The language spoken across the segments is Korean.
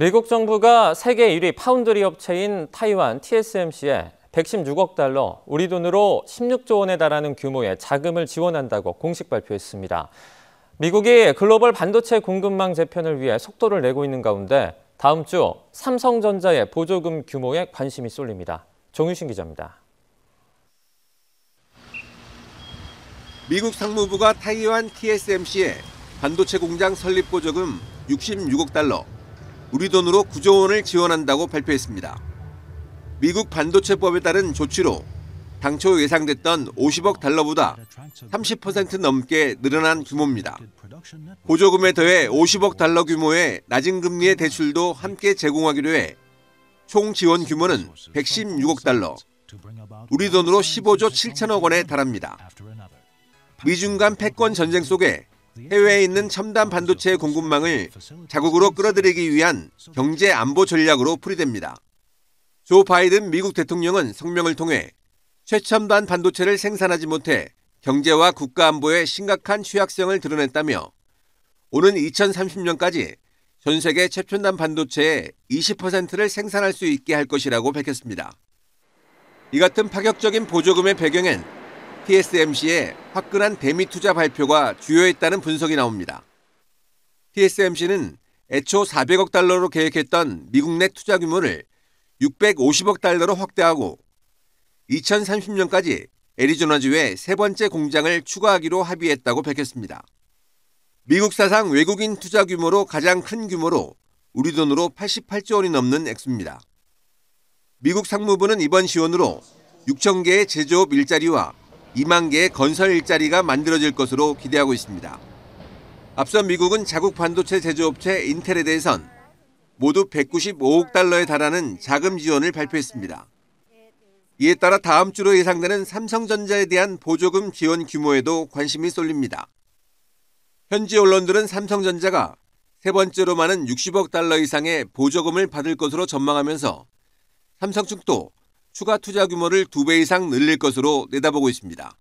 미국 정부가 세계 1위 파운드리 업체인 타이완 TSMC에 116억 달러, 우리 돈으로 16조 원에 달하는 규모의 자금을 지원한다고 공식 발표했습니다. 미국이 글로벌 반도체 공급망 재편을 위해 속도를 내고 있는 가운데 다음 주 삼성전자의 보조금 규모에 관심이 쏠립니다. 정유신 기자입니다. 미국 상무부가 타이완 TSMC에 반도체 공장 설립 보조금 66억 달러, 우리 돈으로 9조 원을 지원한다고 발표했습니다. 미국 반도체법에 따른 조치로 당초 예상됐던 50억 달러보다 30% 넘게 늘어난 규모입니다. 보조금에 더해 50억 달러 규모의 낮은 금리의 대출도 함께 제공하기로 해 총 지원 규모는 116억 달러, 우리 돈으로 15조 7천억 원에 달합니다. 미중 간 패권 전쟁 속에 해외에 있는 첨단 반도체 공급망을 자국으로 끌어들이기 위한 경제 안보 전략으로 풀이됩니다. 조 바이든 미국 대통령은 성명을 통해 최첨단 반도체를 생산하지 못해 경제와 국가 안보에 심각한 취약성을 드러냈다며 오는 2030년까지 전 세계 최첨단 반도체의 20%를 생산할 수 있게 할 것이라고 밝혔습니다. 이 같은 파격적인 보조금의 배경엔 TSMC의 화끈한 대미 투자 발표가 주요했다는 분석이 나옵니다. TSMC는 애초 400억 달러로 계획했던 미국 내 투자 규모를 650억 달러로 확대하고 2030년까지 애리조나주에 세 번째 공장을 추가하기로 합의했다고 밝혔습니다. 미국 사상 외국인 투자 규모로 가장 큰 규모로 우리 돈으로 88조 원이 넘는 액수입니다. 미국 상무부는 이번 시원으로 6천 개의 제조업 일자리와 2만 개의 건설 일자리가 만들어질 것으로 기대하고 있습니다. 앞서 미국은 자국 반도체 제조업체 인텔에 대해선 모두 195억 달러에 달하는 자금 지원을 발표했습니다. 이에 따라 다음 주로 예상되는 삼성전자에 대한 보조금 지원 규모에도 관심이 쏠립니다. 현지 언론들은 삼성전자가 세 번째로 많은 60억 달러 이상의 보조금을 받을 것으로 전망하면서 삼성 측도 추가 투자 규모를 두 배 이상 늘릴 것으로 내다보고 있습니다.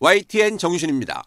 YTN 정신입니다.